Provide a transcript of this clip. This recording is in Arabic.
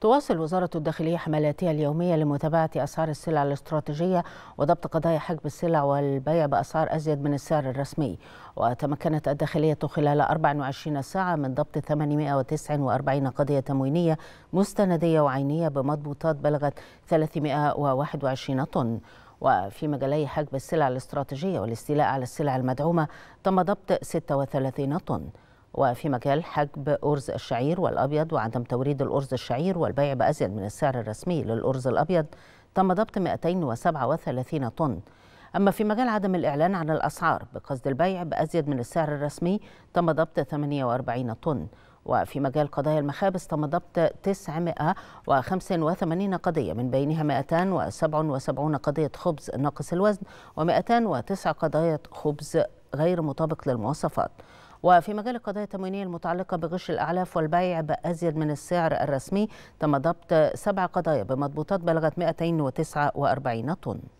تواصل وزارة الداخلية حملاتها اليومية لمتابعة أسعار السلع الاستراتيجية وضبط قضايا حجب السلع والبيع بأسعار أزيد من السعر الرسمي وتمكنت الداخلية خلال 24 ساعة من ضبط 849 قضية تموينية مستندية وعينية بمضبوطات بلغت 321 طن وفي مجالي حجب السلع الاستراتيجية والاستيلاء على السلع المدعومة تم ضبط 36 طن وفي مجال حجب أرز الشعير والأبيض وعدم توريد الأرز الشعير والبيع بأزيد من السعر الرسمي للأرز الأبيض تم ضبط 237 طن أما في مجال عدم الإعلان عن الأسعار بقصد البيع بأزيد من السعر الرسمي تم ضبط 48 طن وفي مجال قضايا المخابز تم ضبط 985 قضية من بينها 277 قضية خبز ناقص الوزن و209 قضايا خبز غير مطابق للمواصفات وفي مجال القضايا التموينية المتعلقة بغش الأعلاف والبيع بأزيد من السعر الرسمي تم ضبط سبع قضايا بمضبوطات بلغت 249 طن